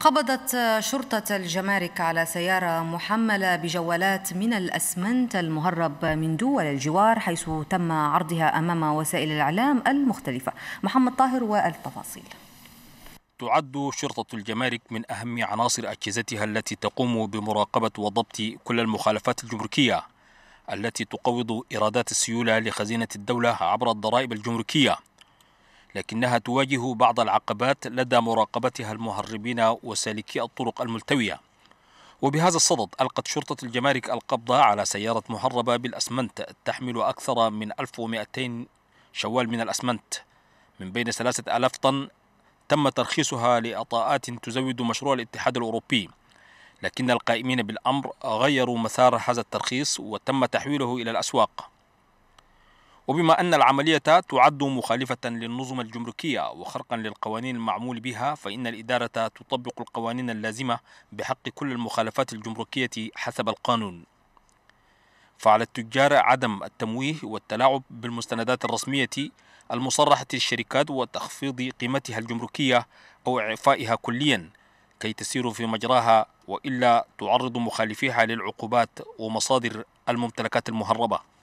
قبضت شرطة الجمارك على سيارة محملة بجوالات من الأسمنت المهرب من دول الجوار حيث تم عرضها أمام وسائل الإعلام المختلفة محمد طاهر والتفاصيل تعد شرطة الجمارك من أهم عناصر أجهزتها التي تقوم بمراقبة وضبط كل المخالفات الجمركية التي تقوض إيرادات السيولة لخزينة الدولة عبر الضرائب الجمركية لكنها تواجه بعض العقبات لدى مراقبتها المهربين وسالكي الطرق الملتوية وبهذا الصدد ألقت شرطة الجمارك القبض على سيارة مهربة بالأسمنت تحمل أكثر من 1200 شوال من الأسمنت من بين 3000 طن تم ترخيصها لأطاءات تزود مشروع الاتحاد الأوروبي لكن القائمين بالأمر غيروا مسار هذا الترخيص وتم تحويله إلى الأسواق وبما أن العملية تعد مخالفة للنظم الجمركية وخرقا للقوانين المعمول بها فإن الإدارة تطبق القوانين اللازمة بحق كل المخالفات الجمركية حسب القانون فعلى التجار عدم التمويه والتلاعب بالمستندات الرسمية المصرحة للشركات وتخفيض قيمتها الجمركية أو إعفائها كليا كي تسير في مجراها وإلا تعرض مخالفيها للعقوبات ومصادر الممتلكات المهربة